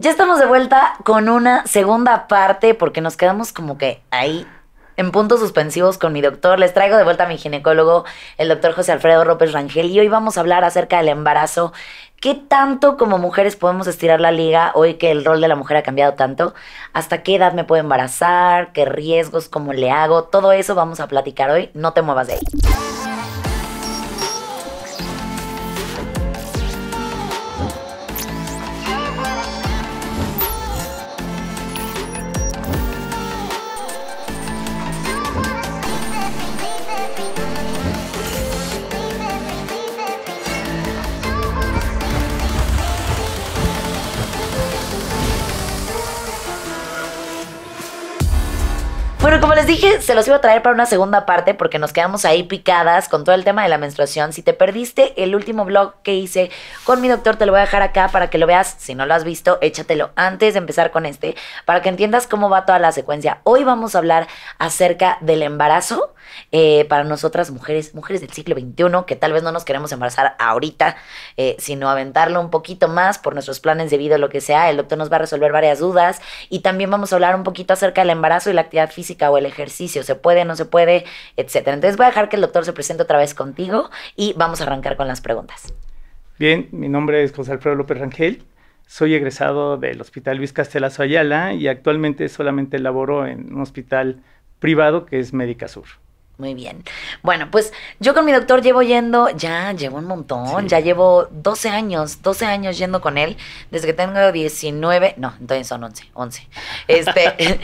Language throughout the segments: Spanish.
Ya estamos de vuelta con una segunda parte porque nos quedamos como que ahí en puntos suspensivos con mi doctor. Les traigo de vuelta a mi ginecólogo, el doctor José Alfredo López Rangel, y hoy vamos a hablar acerca del embarazo. ¿Qué tanto como mujeres podemos estirar la liga hoy que el rol de la mujer ha cambiado tanto? ¿Hasta qué edad me puedo embarazar? ¿Qué riesgos? ¿Cómo le hago? Todo eso vamos a platicar hoy. No te muevas de ahí. dije, se los iba a traer para una segunda parte porque nos quedamos ahí picadas con todo el tema de la menstruación. Si te perdiste el último blog que hice con mi doctor, te lo voy a dejar acá para que lo veas. Si no lo has visto, échatelo antes de empezar con este para que entiendas cómo va toda la secuencia. Hoy vamos a hablar acerca del embarazo eh, para nosotras mujeres, mujeres del siglo XXI, que tal vez no nos queremos embarazar ahorita, eh, sino aventarlo un poquito más por nuestros planes de vida, lo que sea. El doctor nos va a resolver varias dudas y también vamos a hablar un poquito acerca del embarazo y la actividad física o el ejercicio, se puede, no se puede, etcétera. Entonces voy a dejar que el doctor se presente otra vez contigo y vamos a arrancar con las preguntas. Bien, mi nombre es José Alfredo López Rangel. Soy egresado del Hospital Luis Castelazo Ayala y actualmente solamente laboro en un hospital privado que es Médica Sur. Muy bien. Bueno, pues yo con mi doctor llevo yendo, ya llevo un montón, ya llevo 12 años, 12 años yendo con él, desde que tengo 19, no, entonces son 11, 11. Este,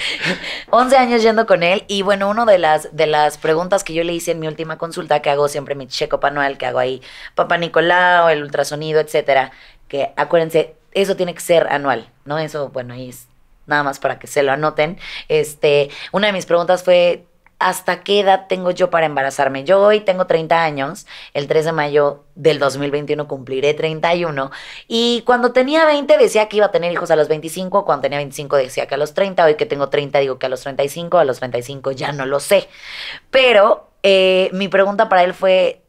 11 años yendo con él y bueno, una de las, de las preguntas que yo le hice en mi última consulta, que hago siempre mi checo anual, que hago ahí, papá Nicolau, el ultrasonido, etcétera, que acuérdense, eso tiene que ser anual, ¿no? Eso, bueno, ahí es nada más para que se lo anoten. Este, una de mis preguntas fue, ¿hasta qué edad tengo yo para embarazarme? Yo hoy tengo 30 años, el 3 de mayo del 2021 cumpliré 31 y cuando tenía 20 decía que iba a tener hijos a los 25, cuando tenía 25 decía que a los 30, hoy que tengo 30 digo que a los 35, a los 35 ya no lo sé. Pero eh, mi pregunta para él fue,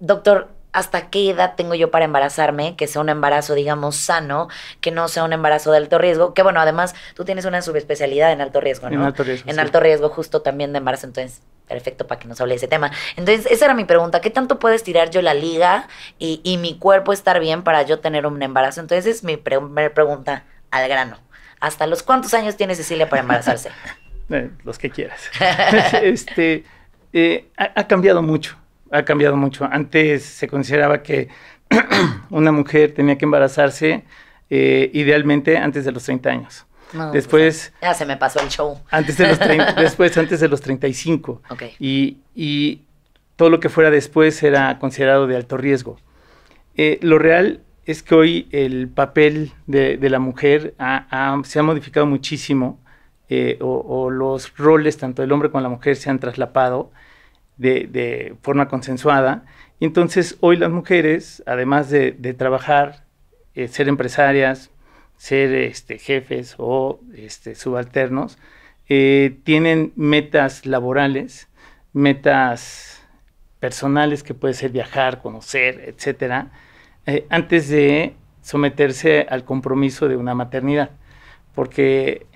doctor, hasta qué edad tengo yo para embarazarme, que sea un embarazo, digamos, sano, que no sea un embarazo de alto riesgo, que bueno, además tú tienes una subespecialidad en alto riesgo, ¿no? En alto riesgo. En alto riesgo justo también de embarazo, entonces, perfecto para que nos hable de ese tema. Entonces, esa era mi pregunta, ¿qué tanto puedes tirar yo la liga y, mi cuerpo estar bien para yo tener un embarazo? Entonces, es mi primera pregunta al grano. ¿Hasta los cuántos años tiene Cecilia para embarazarse? Eh, los que quieras. este, eh, ha cambiado mucho ha cambiado mucho. Antes se consideraba que una mujer tenía que embarazarse eh, idealmente antes de los 30 años. Pues, después... ya se me pasó el show. Antes de los después, antes de los 35. Okay. Y, todo lo que fuera después era considerado de alto riesgo. Eh, lo real es que hoy el papel de, la mujer se ha modificado muchísimo eh, o, los roles tanto del hombre como la mujer se han traslapado de, forma consensuada. entonces hoy las mujeres, además de, trabajar, eh, ser empresarias, ser este, jefes o este, subalternos, eh, tienen metas laborales, metas personales que puede ser viajar, conocer, etcétera, eh, antes de someterse al compromiso de una maternidad. Porque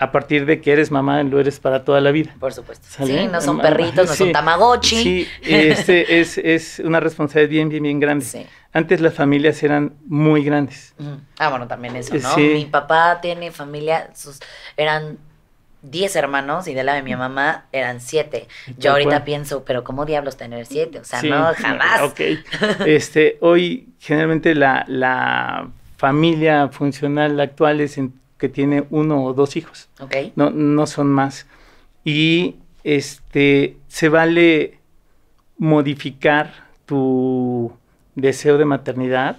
a partir de que eres mamá, lo eres para toda la vida. Por supuesto. Sí, no son ah, perritos, no son tamagotchi. Sí, este es, una responsabilidad bien, bien, bien grande. Antes las familias eran muy grandes. Ah, bueno, también eso, ¿no? Mi papá tiene familia, sus, eran 10 hermanos y de la de mi mamá eran 7. Yo ahorita pienso, pero ¿cómo diablos tener 7? O sea, no, jamás. Ok. este, hoy generalmente la, la familia funcional actual es en que tiene uno o dos hijos. No, no son más. Y este, se vale modificar tu deseo de maternidad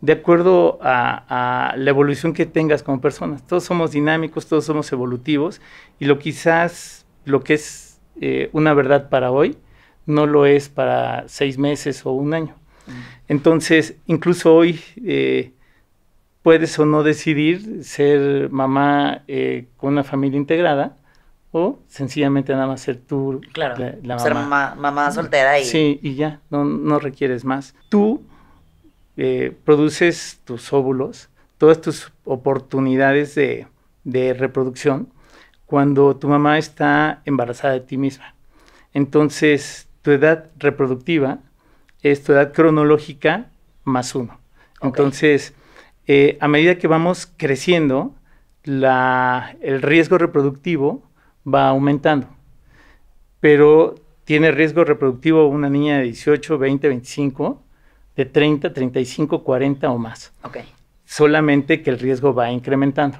de acuerdo a, la evolución que tengas como persona, Todos somos dinámicos, todos somos evolutivos y lo quizás lo que es eh, una verdad para hoy no lo es para seis meses o un año. Mm. Entonces, incluso hoy eh, puedes o no decidir ser mamá eh, con una familia integrada o sencillamente nada más ser tú la, mamá. Ser mamá, soltera y... Sí, y ya, no, no requieres más. Tú eh, produces tus óvulos, todas tus oportunidades de, reproducción cuando tu mamá está embarazada de ti misma. Entonces, tu edad reproductiva es tu edad cronológica más uno. Entonces, eh, a medida que vamos creciendo, el riesgo reproductivo va aumentando. Pero tiene riesgo reproductivo una niña de 18, 20, 25, de 30, 35, 40 o más. Solamente que el riesgo va incrementando.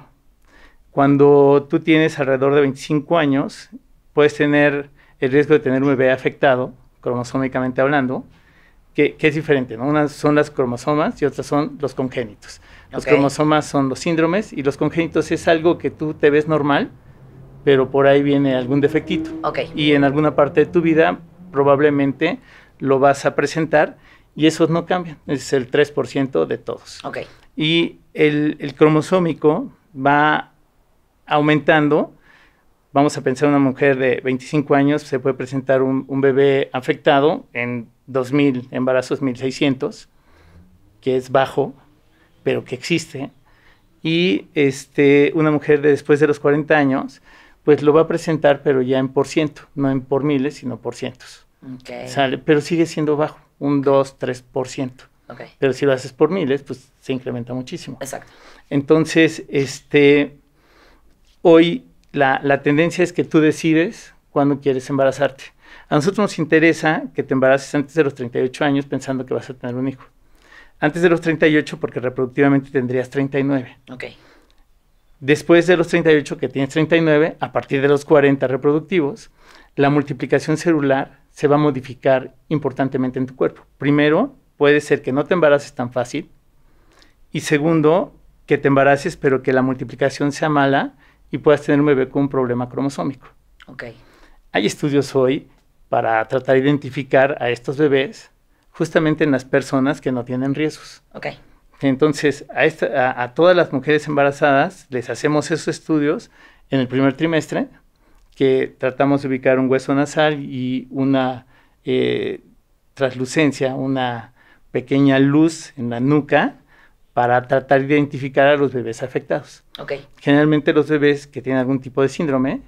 Cuando tú tienes alrededor de 25 años, puedes tener el riesgo de tener un bebé afectado, cromosómicamente hablando, que, es diferente, Unas son las cromosomas y otras son los congénitos. Los cromosomas son los síndromes y los congénitos es algo que tú te ves normal, pero por ahí viene algún defectito. Y en alguna parte de tu vida probablemente lo vas a presentar y eso no cambian, es el 3% de todos. Y el, cromosómico va aumentando. Vamos a pensar una mujer de 25 años, se puede presentar un, un bebé afectado en 2.000 embarazos, 1.600, que es bajo, pero que existe. Y este, una mujer de después de los 40 años, pues lo va a presentar, pero ya en por ciento, no en por miles, sino por cientos. Sale, pero sigue siendo bajo, un 2, 3 por Okay. Pero si lo haces por miles, pues se incrementa muchísimo. Exacto. Entonces, este, hoy la, la tendencia es que tú decides cuándo quieres embarazarte. A nosotros nos interesa que te embaraces antes de los 38 años pensando que vas a tener un hijo antes de los 38 porque reproductivamente tendrías 39. Ok. Después de los 38 que tienes 39, a partir de los 40 reproductivos, la multiplicación celular se va a modificar importantemente en tu cuerpo. Primero, puede ser que no te embaraces tan fácil. Y segundo, que te embaraces pero que la multiplicación sea mala y puedas tener un bebé con un problema cromosómico. Ok. Hay estudios hoy para tratar de identificar a estos bebés justamente en las personas que no tienen riesgos. Ok. Entonces, a, todas las mujeres embarazadas les hacemos esos estudios en el primer trimestre, que tratamos de ubicar un hueso nasal y una eh, translucencia, una pequeña luz en la nuca para tratar de identificar a los bebés afectados. Okay. Generalmente los bebés que tienen algún tipo de síndrome,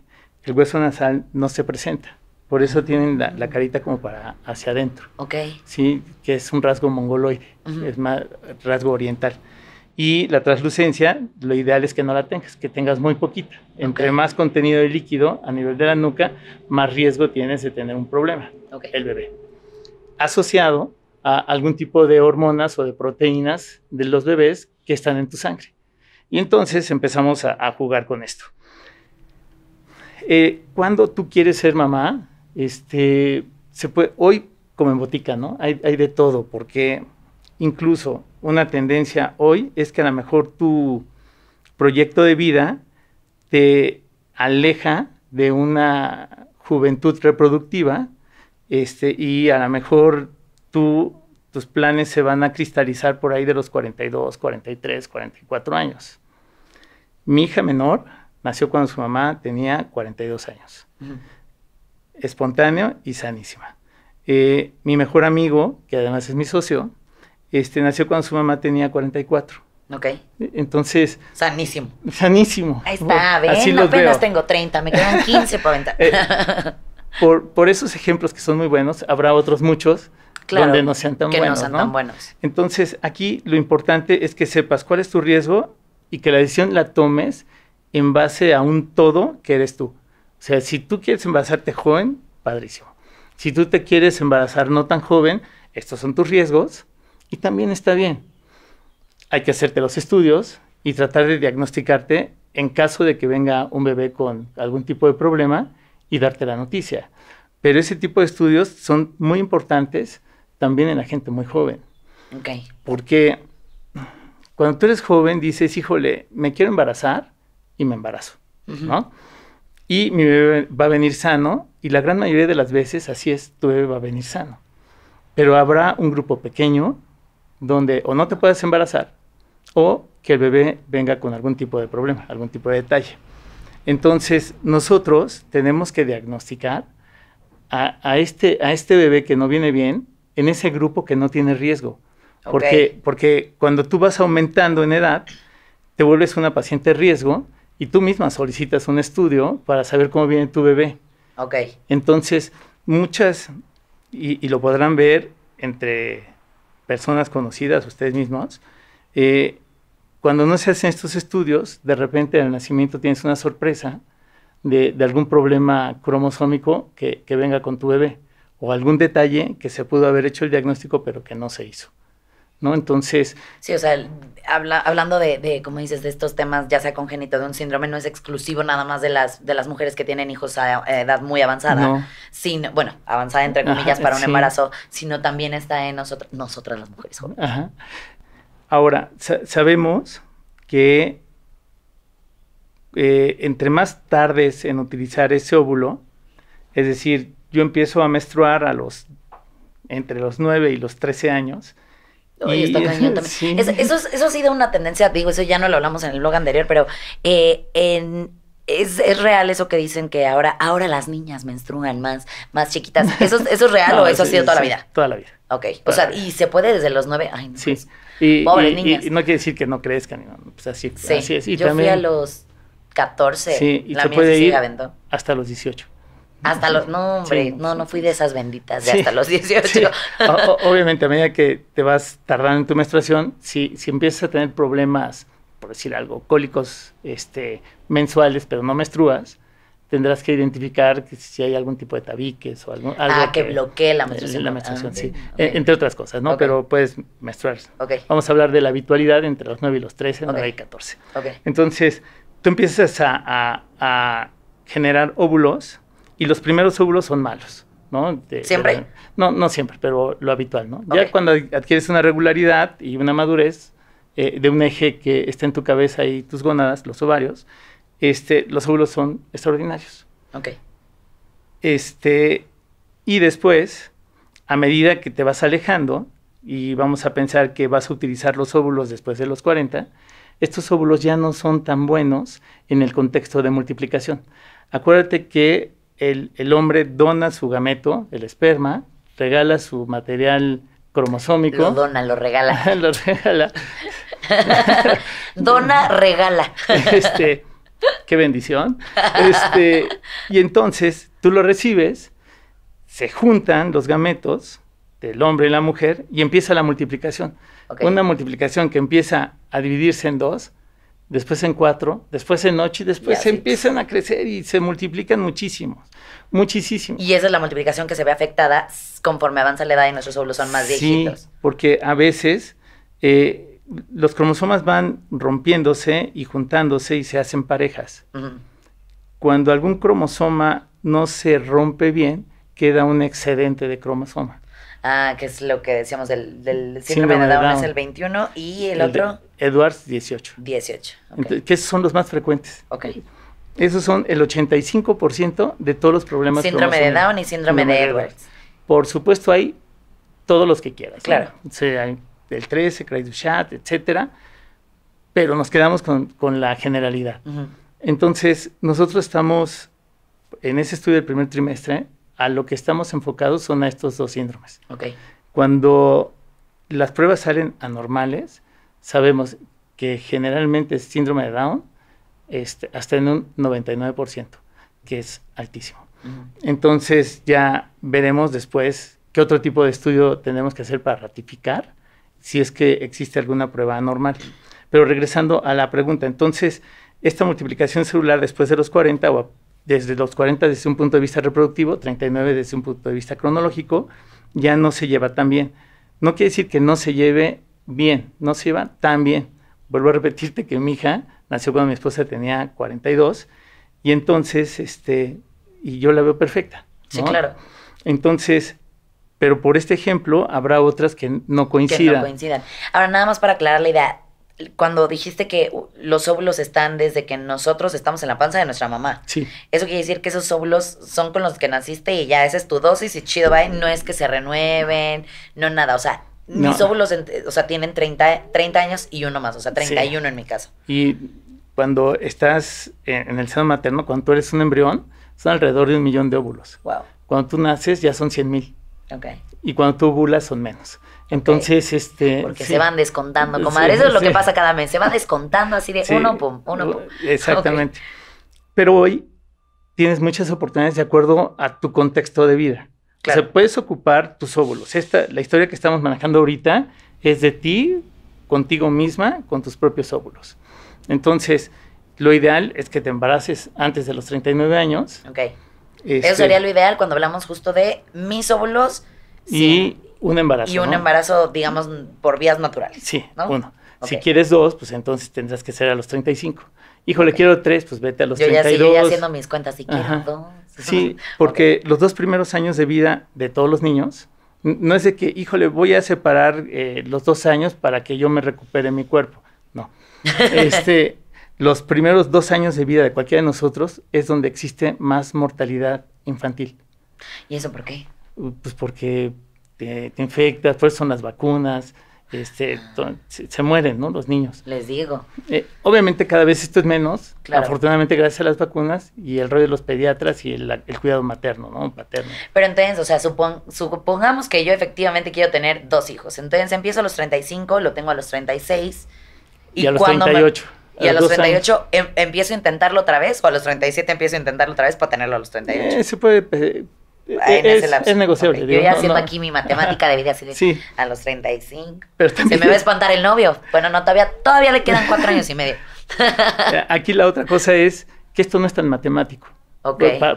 el hueso nasal no se presenta. Por eso tienen la, carita como para hacia adentro. Ok. Sí, que es un rasgo mongoloide, es más rasgo oriental. Y la translucencia, lo ideal es que no la tengas, que tengas muy poquita. Entre más contenido de líquido a nivel de la nuca, más riesgo tienes de tener un problema, el bebé. Asociado a algún tipo de hormonas o de proteínas de los bebés que están en tu sangre. Y entonces empezamos a, jugar con esto. Eh, cuando tú quieres ser mamá, este, se puede, hoy como en botica, ¿no? Hay, de todo, porque incluso una tendencia hoy es que a lo mejor tu proyecto de vida te aleja de una juventud reproductiva este, y a lo mejor tú, tus planes se van a cristalizar por ahí de los 42, 43, 44 años. Mi hija menor nació cuando su mamá tenía 42 años espontáneo y sanísima. Eh, mi mejor amigo, que además es mi socio, este, nació cuando su mamá tenía 44. Ok. Entonces. Sanísimo. Sanísimo. Ahí está, ven, apenas tengo 30, me quedan 15 para venta. Eh, por, por, esos ejemplos que son muy buenos, habrá otros muchos donde no sean tan que No sean tan buenos. Entonces, aquí lo importante es que sepas cuál es tu riesgo y que la decisión la tomes en base a un todo que eres tú. O sea, si tú quieres embarazarte joven, padrísimo. Si tú te quieres embarazar no tan joven, estos son tus riesgos y también está bien. Hay que hacerte los estudios y tratar de diagnosticarte en caso de que venga un bebé con algún tipo de problema y darte la noticia. Pero ese tipo de estudios son muy importantes también en la gente muy joven. Porque cuando tú eres joven dices, híjole, me quiero embarazar y me embarazo, ¿no? y mi bebé va a venir sano, y la gran mayoría de las veces así es, tu bebé va a venir sano. Pero habrá un grupo pequeño donde o no te puedes embarazar o que el bebé venga con algún tipo de problema, algún tipo de detalle. Entonces, nosotros tenemos que diagnosticar a, este, a este bebé que no viene bien en ese grupo que no tiene riesgo. Porque, porque cuando tú vas aumentando en edad, te vuelves una paciente de riesgo y tú misma solicitas un estudio para saber cómo viene tu bebé. Ok. Entonces, muchas, y, lo podrán ver entre personas conocidas, ustedes mismos, eh, cuando no se hacen estos estudios, de repente al nacimiento tienes una sorpresa de, algún problema cromosómico que venga con tu bebé o algún detalle que se pudo haber hecho el diagnóstico pero que no se hizo. Entonces... Sí, o sea, hablando de, como dices, de estos temas, ya sea congénito de un síndrome, no es exclusivo nada más de las, de las mujeres que tienen hijos a edad muy avanzada, sino, bueno, avanzada entre comillas para un embarazo, sino también está en nosotras las mujeres Ahora, sabemos que eh, entre más tardes en utilizar ese óvulo, es decir, yo empiezo a menstruar a los entre los 9 y los 13 años, eso, ha sido una tendencia, digo, eso ya no lo hablamos en el blog anterior, pero eh, es, es, real eso que dicen que ahora, ahora las niñas menstruan más, más chiquitas. ¿Eso, eso es real o eso ha sido toda la vida? Toda la vida. Ok. o sea, y se puede desde los nueve. Ay, no, sí. Pues, y, niñas. no quiere decir que no crezcan. Pues así, es. Yo fui a los 14. puede ir hasta los 18. Hasta los, no, hombre, no, no fui de esas benditas de hasta los 18. obviamente, a medida que te vas tardando en tu menstruación, si, si empiezas a tener problemas, por decir algo, cólicos este, mensuales, pero no menstruas, tendrás que identificar que si hay algún tipo de tabiques o algo. Ah, que, bloquee la menstruación. Ah, e, entre otras cosas, ¿no? Pero puedes menstruar. Vamos a hablar de la habitualidad entre los 9 y los 13, 9 y 14. Entonces, tú empiezas a generar óvulos y los primeros óvulos son malos. ¿no? ¿Siempre? no, no siempre, pero lo habitual, ¿no? Ya cuando adquieres una regularidad y una madurez eh, de un eje que está en tu cabeza y tus gónadas, los ovarios, este, los óvulos son extraordinarios. Ok. Este, y después, a medida que te vas alejando, y vamos a pensar que vas a utilizar los óvulos después de los 40, estos óvulos ya no son tan buenos en el contexto de multiplicación. Acuérdate que el, hombre dona su gameto, el esperma, regala su material cromosómico. Lo dona, lo regala. lo regala. dona, regala. este, qué bendición. Este, y entonces tú lo recibes, se juntan los gametos del hombre y la mujer y empieza la multiplicación. Una multiplicación que empieza a dividirse en dos después en cuatro, después en ocho y después se empiezan a crecer y se multiplican muchísimo, muchísimo Y esa es la multiplicación que se ve afectada conforme avanza la edad y nuestros óvulos son más viejitos. Sí, porque a veces eh, los cromosomas van rompiéndose y juntándose y se hacen parejas. Cuando algún cromosoma no se rompe bien, queda un excedente de cromosoma. Ah, que es lo que decíamos del, síndrome, de Down, es el 21 y el, otro. Edwards 18. 18. Okay. que son los más frecuentes. Ok. Esos son el 85% de todos los problemas. Síndrome de Down y síndrome, de, Edwards. Por supuesto hay todos los que quieras. Claro. Sí, hay el 13, Craig chat etcétera. Pero nos quedamos con, la generalidad. Entonces, nosotros estamos en ese estudio del primer trimestre a lo que estamos enfocados son a estos dos síndromes. Cuando las pruebas salen anormales, sabemos que generalmente es síndrome de Down este, hasta en un 99%, que es altísimo. Entonces ya veremos después qué otro tipo de estudio tenemos que hacer para ratificar si es que existe alguna prueba anormal. Pero regresando a la pregunta, entonces, esta multiplicación celular después de los 40 o a desde los 40 desde un punto de vista reproductivo, 39 desde un punto de vista cronológico, ya no se lleva tan bien. No quiere decir que no se lleve bien, no se lleva tan bien. Vuelvo a repetirte que mi hija nació cuando mi esposa tenía 42 y entonces, este, y yo la veo perfecta. Sí, claro. Entonces, pero por este ejemplo habrá otras que no coincidan. Que no coincidan. Ahora, nada más para aclarar la idea, cuando dijiste que los óvulos están desde que nosotros estamos en la panza de nuestra mamá. Sí. Eso quiere decir que esos óvulos son con los que naciste y ya esa es tu dosis y chido, ¿vale? No es que se renueven, no nada. O sea, mis óvulos, o sea, tienen 30, 30, años y uno más, o sea, 31 en mi caso. Y cuando estás en el seno materno, cuando tú eres un embrión, son alrededor de un millón de óvulos. Wow. Cuando tú naces ya son 100 mil. Okay. Y cuando tú ovulas son menos. Entonces, este. Porque se van descontando, comadre. Eso es lo que pasa cada mes. Se va descontando así de uno, pum, uno, pum. Eh, exactamente. Pero hoy tienes muchas oportunidades de acuerdo a tu contexto de vida. Claro. O sea, puedes ocupar tus óvulos. Esta, la historia que estamos manejando ahorita es de ti, contigo misma, con tus propios óvulos. Entonces, lo ideal es que te embaraces antes de los 39 años. Ok. Este, Eso sería lo ideal cuando hablamos justo de mis óvulos y un embarazo. Y un embarazo, digamos, por vías naturales. Sí, uno. Si quieres dos, pues entonces tendrás que ser a los 35. Híjole, quiero tres, pues vete a los yo 32. yo ya haciendo mis cuentas si quiero dos. Sí, porque los dos primeros años de vida de todos los niños, no es de que, híjole, voy a separar eh, los dos años para que yo me recupere mi cuerpo. No. Este, los primeros dos años de vida de cualquiera de nosotros es donde existe más mortalidad infantil. ¿Y eso por qué? pues porque te, infectas, por eso son las vacunas, este, se, mueren, ¿no? Los niños. Les digo. Eh, obviamente cada vez esto es menos, afortunadamente gracias a las vacunas y el rol de los pediatras y el, cuidado materno, ¿no? Paterno. Pero entonces, o sea, supongamos que yo efectivamente quiero tener dos hijos. Entonces empiezo a los 35, lo tengo a los 36. Y, y a los 38. y a, los, 38 em, empiezo a intentarlo otra vez o a los 37 empiezo a intentarlo otra vez para tenerlo a los 38. Eh, se puede eh, eh, es, negociable. yo ya haciendo aquí mi matemática de vida a los 35. Se me va a espantar el novio. Bueno, no, todavía, todavía le quedan cuatro años y medio. aquí la otra cosa es que esto no es tan matemático.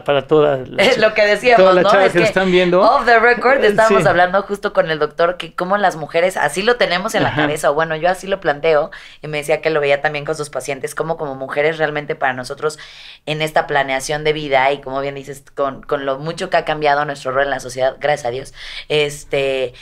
Para, todas las, lo que decíamos, que, están viendo. Off the record estábamos hablando justo con el doctor que cómo las mujeres así lo tenemos en la cabeza, o bueno, yo así lo planteo, y me decía que lo veía también con sus pacientes, como como mujeres realmente para nosotros en esta planeación de vida y como bien dices, con, lo mucho que ha cambiado nuestro rol en la sociedad, gracias a Dios, este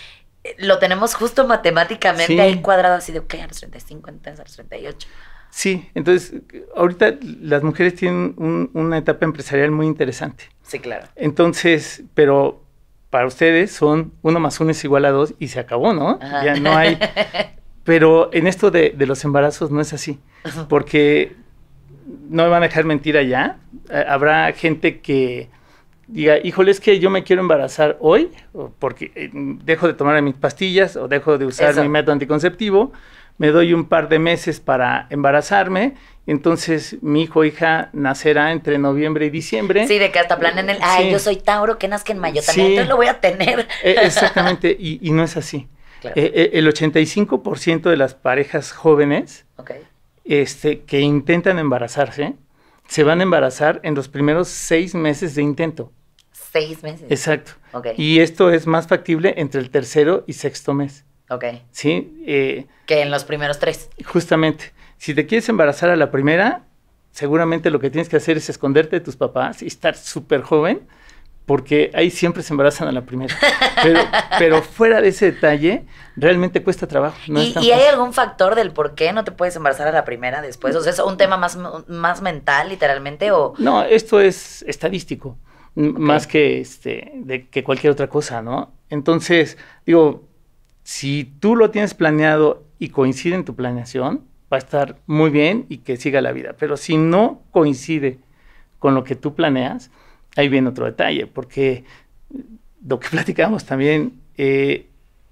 lo tenemos justo matemáticamente ahí cuadrado así de, ok, a los 35, entonces a los 38. Sí, entonces ahorita las mujeres tienen una etapa empresarial muy interesante. Sí, claro. Entonces, pero para ustedes son uno más uno es igual a dos y se acabó, ¿no? Ya no hay. Pero en esto de, los embarazos no es así, porque no me van a dejar mentir allá. Habrá gente que diga, híjole, es que yo me quiero embarazar hoy, porque eh, dejo de tomar mis pastillas o dejo de usar mi método anticonceptivo me doy un par de meses para embarazarme. Entonces, mi hijo o hija nacerá entre noviembre y diciembre. Sí, de que hasta planeen el, ay, yo soy Tauro, que nazca en mayo también, entonces lo voy a tener. E, exactamente, y, no es así. E, e, el 85% de las parejas jóvenes este, que intentan embarazarse, se van a embarazar en los primeros seis meses de intento. Seis meses. Exacto. Y esto es más factible entre el tercero y sexto mes. Ok. ¿Sí? Eh, que en los primeros tres. Justamente. Si te quieres embarazar a la primera, seguramente lo que tienes que hacer es esconderte de tus papás y estar súper joven, porque ahí siempre se embarazan a la primera. Pero, fuera de ese detalle, realmente cuesta trabajo. ¿Y, hay algún factor del por qué no te puedes embarazar a la primera después? O sea, es un tema más, mental, literalmente, o... No, esto es estadístico. Más que, este, de, que cualquier otra cosa, ¿no? Entonces, digo, si tú lo tienes planeado y coincide en tu planeación, va a estar muy bien y que siga la vida. Pero si no coincide con lo que tú planeas, ahí viene otro detalle, porque lo que platicamos también, eh,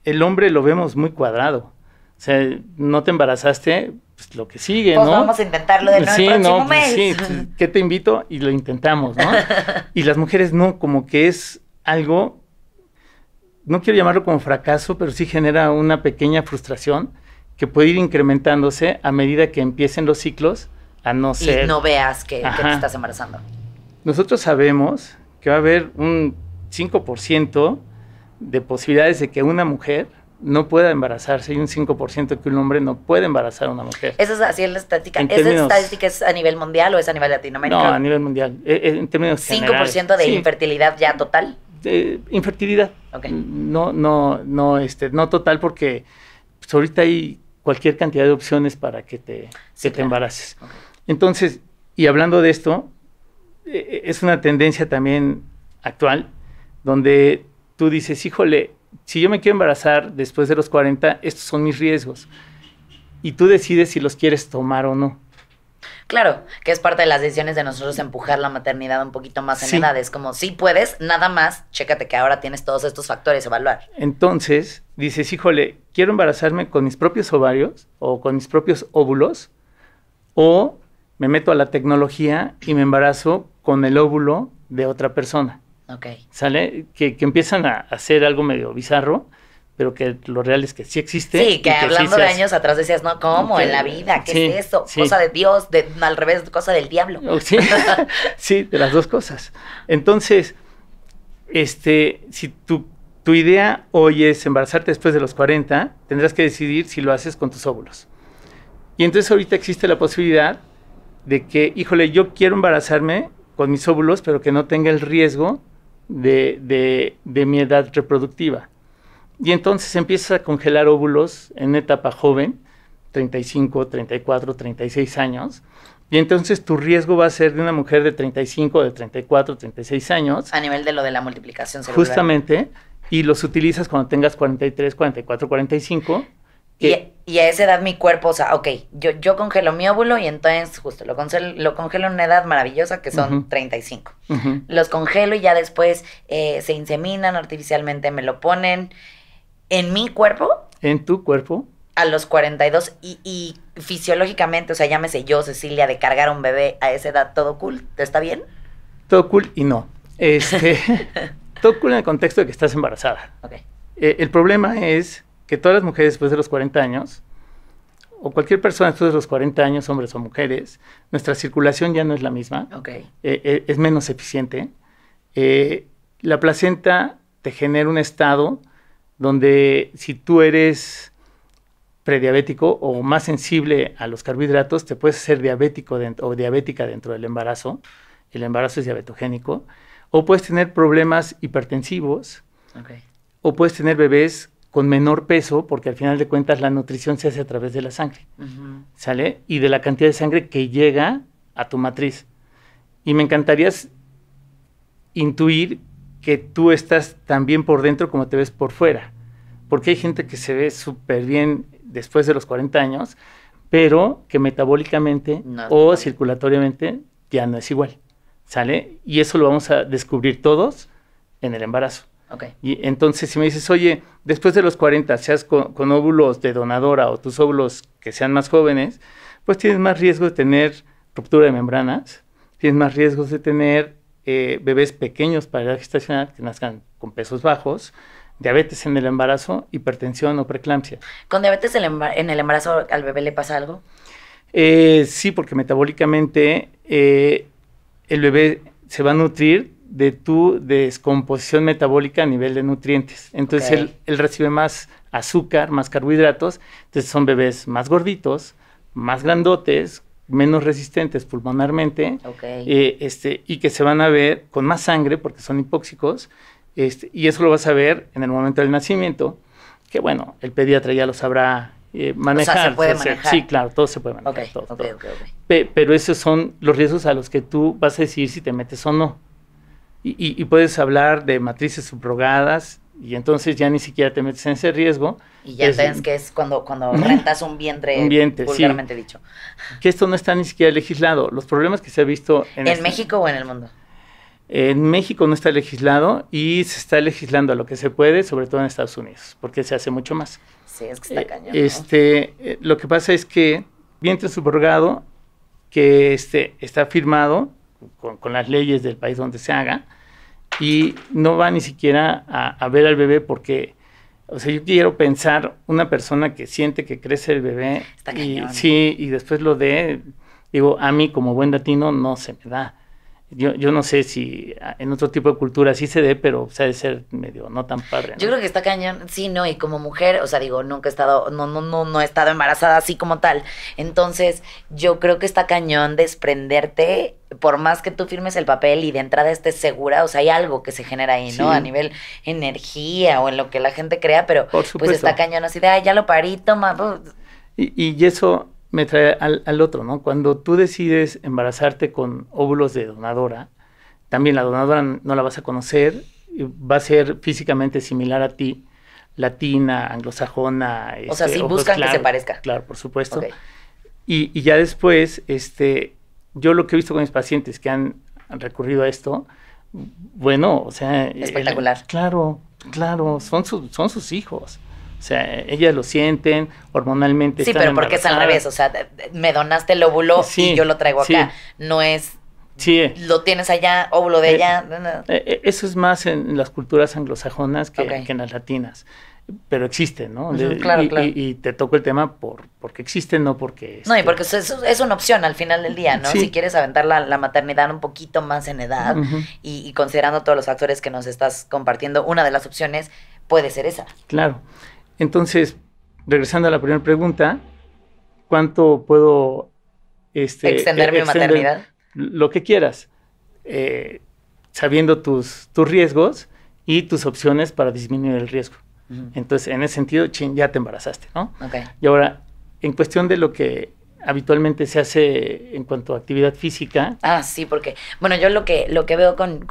el hombre lo vemos muy cuadrado. O sea, no te embarazaste, pues lo que sigue, pues ¿no? vamos a intentarlo de nuevo el próximo no, pues mes. Sí, pues, ¿qué te invito? Y lo intentamos, ¿no? y las mujeres no, como que es algo no quiero llamarlo como fracaso, pero sí genera una pequeña frustración que puede ir incrementándose a medida que empiecen los ciclos a no ser... Y no veas que, te estás embarazando. Nosotros sabemos que va a haber un 5% de posibilidades de que una mujer no pueda embarazarse y un 5% que un hombre no puede embarazar a una mujer. Esa es así la estadística. ¿Esa estadística es a nivel mundial o es a nivel latinoamericano? No, a nivel mundial. E, e, en, términos 5% de infertilidad ya total infertilidad. No, no, no, este, no total porque pues, ahorita hay cualquier cantidad de opciones para que te, te embaraces. Entonces, y hablando de esto, e, e, es una tendencia también actual donde tú dices, híjole, si yo me quiero embarazar después de los 40, estos son mis riesgos. Y tú decides si los quieres tomar o no. Claro, que es parte de las decisiones de nosotros empujar la maternidad un poquito más en edades. Como si puedes, nada más, chécate que ahora tienes todos estos factores a evaluar. Entonces, dices, híjole, quiero embarazarme con mis propios ovarios o con mis propios óvulos, o me meto a la tecnología y me embarazo con el óvulo de otra persona. Ok. ¿Sale? que empiezan a hacer algo medio bizarro pero que lo real es que sí existe. Sí, que, hablando de años atrás decías, no, ¿cómo? en la vida, ¿qué es eso? Cosa de Dios, al revés, cosa del diablo. Oh, sí, de las dos cosas. Entonces, este, si tu, tu idea hoy es embarazarte después de los 40, tendrás que decidir si lo haces con tus óvulos. Y entonces ahorita existe la posibilidad de que, híjole, yo quiero embarazarme con mis óvulos, pero que no tenga el riesgo de, de mi edad reproductiva. Y entonces empiezas a congelar óvulos en etapa joven, 35, 34, 36 años. Y entonces tu riesgo va a ser de una mujer de 35, de 34, 36 años. A nivel de lo de la multiplicación Justamente. Y los utilizas cuando tengas 43, 44, 45. y, a esa edad mi cuerpo, o sea, ok, yo, yo congelo mi óvulo y entonces justo lo congelo, en una edad maravillosa que son 35. Los congelo y ya después eh, se inseminan artificialmente, me lo ponen en mi cuerpo. En tu cuerpo. A los 42 y, y fisiológicamente, o sea, llámese yo, Cecilia, de cargar un bebé a esa edad, todo cool, ¿está bien? Todo cool y no. Este, todo cool en el contexto de que estás embarazada. Eh, el problema es que todas las mujeres después de los 40 años, o cualquier persona después de los 40 años, hombres o mujeres, nuestra circulación ya no es la misma. Eh, eh, es menos eficiente. la placenta te genera un estado donde si tú eres prediabético o más sensible a los carbohidratos, te puedes ser diabético o diabética dentro del embarazo. El embarazo es diabetogénico. O puedes tener problemas hipertensivos. O puedes tener bebés con menor peso, porque al final de cuentas la nutrición se hace a través de la sangre. ¿Sale? Y de la cantidad de sangre que llega a tu matriz. Y me encantaría intuir que tú estás tan bien por dentro como te ves por fuera porque hay gente que se ve súper bien después de los 40 años, pero que metabólicamente o circulatoriamente ya no es igual, ¿sale? Y eso lo vamos a descubrir todos en el embarazo. Y entonces si me dices, oye, después de los 40, seas con, óvulos de donadora o tus óvulos que sean más jóvenes, pues tienes más riesgo de tener ruptura de membranas, tienes más riesgo de tener eh, bebés pequeños para edad gestacional que nazcan con pesos bajos, diabetes en el embarazo, hipertensión o preeclampsia. ¿Con diabetes en el embarazo al bebé le pasa algo? Eh, sí, porque metabólicamente eh, el bebé se va a nutrir de tu descomposición metabólica a nivel de nutrientes. Entonces él, recibe más azúcar, más carbohidratos, entonces son bebés más gorditos, más grandotes, menos resistentes pulmonarmente, eh, este, y que se van a ver con más sangre porque son hipóxicos, este, y eso lo vas a ver en el momento del nacimiento, que bueno, el pediatra ya lo sabrá eh, manejar. se puede manejar. Sí, claro, todo se puede manejar. pero esos son los riesgos a los que tú vas a decidir si te metes o no. Y, puedes hablar de matrices subrogadas y entonces ya ni siquiera te metes en ese riesgo. Y ya sabes que es cuando, cuando rentas un vientre, vulgarmente dicho. Que esto no está ni siquiera legislado. Los problemas que se ha visto en... Este México o en el mundo? En México no está legislado y se está legislando a lo que se puede, sobre todo en Estados Unidos, porque se hace mucho más. Sí, es que está eh, Este, eh, lo que pasa es que vientre subrogado que este, está firmado con, las leyes del país donde se haga y no va ni siquiera a, ver al bebé porque, o sea, yo quiero pensar una persona que siente que crece el bebé está y, sí, y después lo de, digo, a mí como buen latino no se me da. Yo, no sé si ah, en otro tipo de cultura sí se dé, pero o sea, de ser medio no tan padre. Yo creo que está cañón, sí, no, y como mujer, o sea, digo, nunca he estado, no, no, no, no he estado embarazada así como tal. Entonces, yo creo que está cañón desprenderte, por más que tú firmes el papel y de entrada estés segura, o sea, hay algo que se genera ahí, ¿no? A nivel energía o en lo que la gente crea, pero pues está cañón así de, ay, ya lo parí, toma. Pues". y eso me trae al, otro, ¿no? Cuando tú decides embarazarte con óvulos de donadora, también la donadora no la vas a conocer, va a ser físicamente similar a ti, latina, anglosajona. O este, sea, si buscan que se parezca. Claro, por supuesto. Y, ya después, este, yo lo que he visto con mis pacientes que han recurrido a esto, bueno, o sea... Espectacular. claro, claro, son, sus, son sus hijos. O sea, ellas lo sienten, hormonalmente. Sí, pero porque es al revés, o sea, me donaste el óvulo y yo lo traigo acá. No es... Sí. Lo tienes allá, óvulo de ella. Eh, allá. Eh, eh, eso es más en las culturas anglosajonas que, en las latinas pero existe, ¿no? claro, claro. Y, te toco el tema por porque existe, no porque... No, y este porque es, es, una opción al final del día, ¿no? Si quieres aventar la, maternidad un poquito más en edad y, y, considerando todos los factores que nos estás compartiendo, una de las opciones puede ser esa. Claro. Entonces, regresando a la primera pregunta, ¿cuánto puedo este, extender mi maternidad? Lo que quieras, eh, sabiendo tus, tus riesgos y tus opciones para disminuir el riesgo. Entonces, en ese sentido, ya te embarazaste, ¿no? Okay. Y ahora, en cuestión de lo que habitualmente se hace en cuanto a actividad física. Ah, sí, porque, bueno, yo lo que, lo que veo con,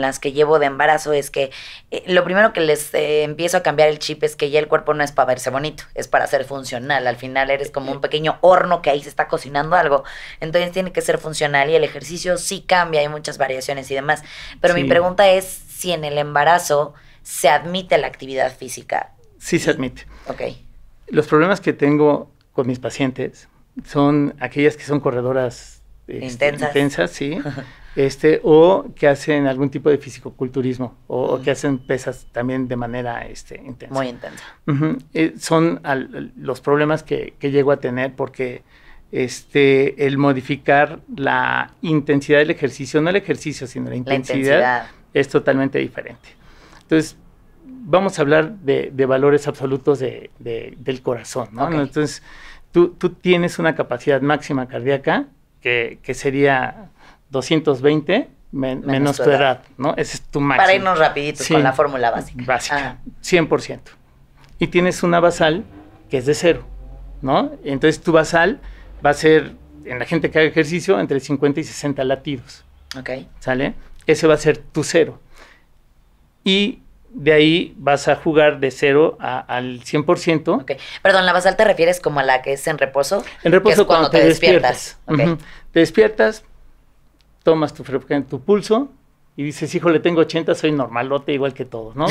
las que llevo de embarazo es que eh, lo primero que les eh, empiezo a cambiar el chip es que ya el cuerpo no es para verse bonito, es para ser funcional. Al final eres como un pequeño horno que ahí se está cocinando algo. Entonces tiene que ser funcional y el ejercicio sí cambia, hay muchas variaciones y demás. Pero mi pregunta es si en el embarazo se admite la actividad física. Sí, se admite. Ok. Los problemas que tengo con mis pacientes son aquellas que son corredoras este, intensas. sí, este, o que hacen algún tipo de fisicoculturismo, o, que hacen pesas también de manera este, intensa. Muy intensa. Eh, son los problemas que, que, llego a tener porque este, el modificar la intensidad del ejercicio, no el ejercicio, sino la intensidad, es totalmente diferente. Entonces, vamos a hablar de, valores absolutos del corazón, ¿no? Entonces, tú, tienes una capacidad máxima cardíaca que, sería 220 menos, tu edad, ¿no? Ese es tu máximo. Para irnos rapidito con la fórmula básica. Básica, 100%. Y tienes una basal que es de cero, ¿no? Entonces tu basal va a ser, en la gente que haga ejercicio, entre 50 y 60 latidos. Ok. ¿Sale? Ese va a ser tu cero. Y de ahí vas a jugar de 0 al 100%. Okay. Perdón, la basal te refieres como a la que es en reposo. En reposo cuando, te, despiertas. Te despiertas, tomas tu, pulso y dices, híjole, tengo 80, soy normalote igual que todos, ¿no?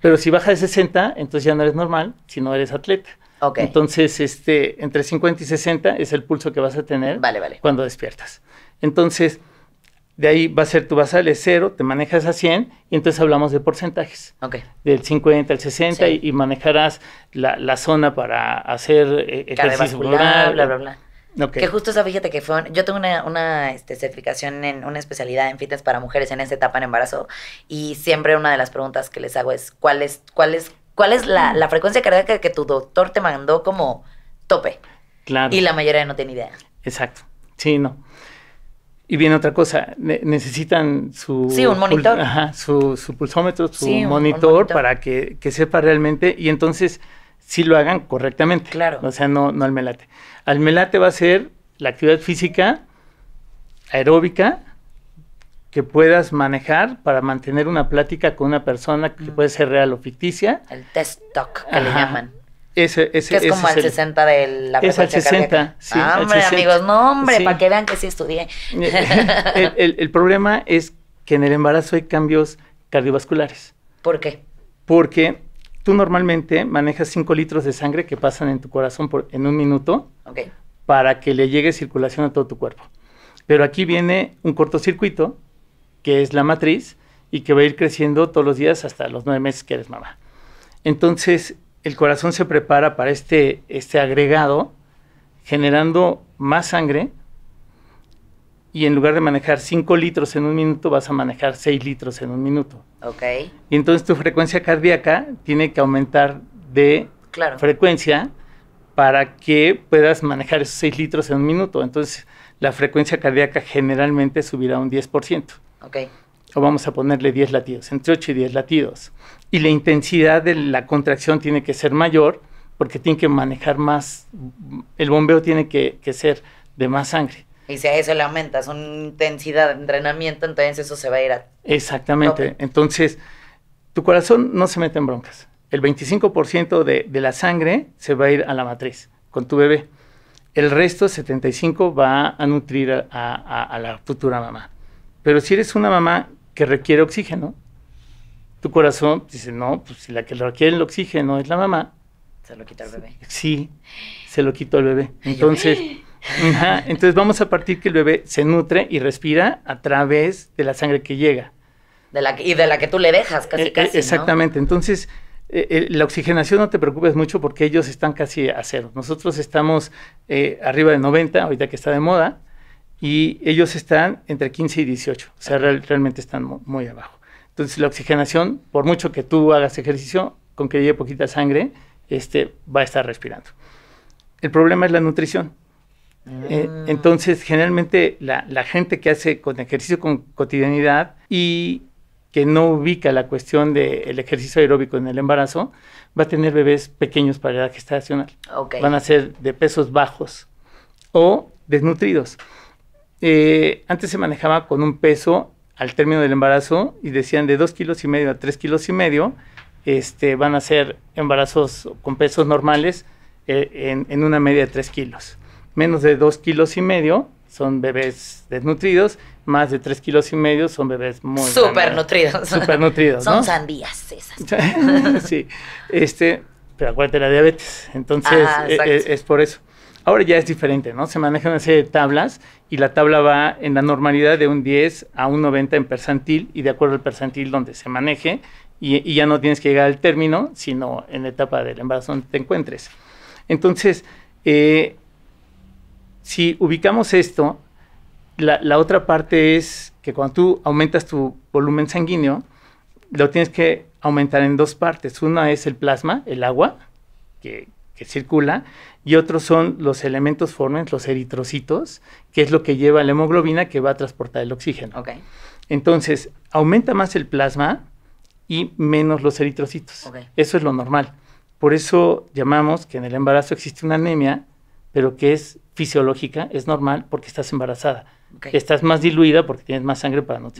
Pero, si baja de 60, entonces ya no eres normal, si no eres atleta. Okay. Entonces, este, entre 50 y 60 es el pulso que vas a tener vale, vale. cuando despiertas. Entonces, de ahí va a ser, tu vas es cero, te manejas a 100 y entonces hablamos de porcentajes. Ok. Del 50 al 60 y, manejarás la, zona para hacer eh, ejercicio bla, bla, bla. Que justo esa, fíjate que fue, yo tengo una, este, certificación en una especialidad en fitness para mujeres en esta etapa en embarazo y siempre una de las preguntas que les hago es, ¿cuál es, cuál es, cuál es la, frecuencia cardíaca que, que tu doctor te mandó como tope? Claro. Y la mayoría no tiene idea. Exacto. Sí, no. Y viene otra cosa, necesitan su... monitor. su, su, pulsómetro, su monitor, para que, sepa realmente y entonces si lo hagan correctamente. Claro. O sea, no, no al melate. Al melate va a ser la actividad física, aeróbica, que puedas manejar para mantener una plática con una persona que puede ser real o ficticia. El test talk que le llaman que es como el 60 de la Es al 60, sí, ah, hombre, amigos, no, hombre, para que vean que sí estudié. Eh, eh, el, problema es que en el embarazo hay cambios cardiovasculares. ¿Por qué? Porque tú normalmente manejas 5 litros de sangre que pasan en tu corazón por, en un minuto para que le llegue circulación a todo tu cuerpo. Pero aquí viene un cortocircuito, que es la matriz, y que va a ir creciendo todos los días hasta los 9 meses que eres mamá. Entonces, el corazón se prepara para este, este agregado, generando más sangre, y en lugar de manejar 5 litros en un minuto, vas a manejar 6 litros en un minuto. Ok. Y entonces tu frecuencia cardíaca tiene que aumentar de frecuencia para que puedas manejar esos 6 litros en un minuto. Entonces la frecuencia cardíaca generalmente subirá un 10%. Ok. O vamos a ponerle 10 latidos, entre 8 y 10 latidos y la intensidad de la contracción tiene que ser mayor porque tiene que manejar más, el bombeo tiene que, ser de más sangre. Y si a eso le aumentas una intensidad de entrenamiento, entonces eso se va a ir a... Exactamente. Entonces, tu corazón no se mete en broncas. El 25% de, la sangre se va a ir a la matriz con tu bebé. El resto, 75%, va a nutrir a la futura mamá. Pero si eres una mamá que requiere oxígeno, tu corazón dice, no, pues si la que requiere el oxígeno es la mamá. Se lo quita el bebé. Sí, se lo quitó el bebé. Entonces, entonces vamos a partir que el bebé se nutre y respira a través de la sangre que llega. De la, y de la que tú le dejas, casi, eh, eh, casi. Exactamente. Entonces, eh, la oxigenación no te preocupes mucho porque ellos están casi a cero. Nosotros estamos arriba de 90, ahorita que está de moda, y ellos están entre 15 y 18. O sea, realmente están muy abajo. Entonces la oxigenación, por mucho que tú hagas ejercicio, con que lleve poquita sangre, este, va a estar respirando. El problema es la nutrición. Eh, ah. entonces, generalmente la, gente que hace con ejercicio con cotidianidad y que no ubica la cuestión del ejercicio aeróbico en el embarazo, va a tener bebés pequeños para edad gestacional. Van a ser de pesos bajos o desnutridos. Eh, antes se manejaba con un peso al término del embarazo y decían de dos kilos y medio a tres kilos y medio, este, van a ser embarazos con pesos normales eh, en, una media de tres kilos. Menos de dos kilos y medio son bebés desnutridos, más de tres kilos y medio son bebés muy... Súper nutridos. son sandías esas. sí, este, pero acuérdate la diabetes, entonces eh, eh, es por eso. Ahora ya es diferente, ¿no? Se maneja una serie de tablas y la tabla va en la normalidad de un 10 a un 90 en percentil y de acuerdo al percentil donde se maneje y, ya no tienes que llegar al término, sino en la etapa del embarazo donde te encuentres. Entonces, eh, si ubicamos esto, la, otra parte es que cuando tú aumentas tu volumen sanguíneo, lo tienes que aumentar en dos partes. Una es el plasma, el agua, que circula, y otros son los elementos formen los eritrocitos, que es lo que lleva la hemoglobina que va a transportar el oxígeno. Entonces, aumenta más el plasma y menos los eritrocitos. Eso es lo normal. Por eso llamamos que en el embarazo existe una anemia, pero que es fisiológica, es normal porque estás embarazada. Estás más diluida porque tienes más sangre para no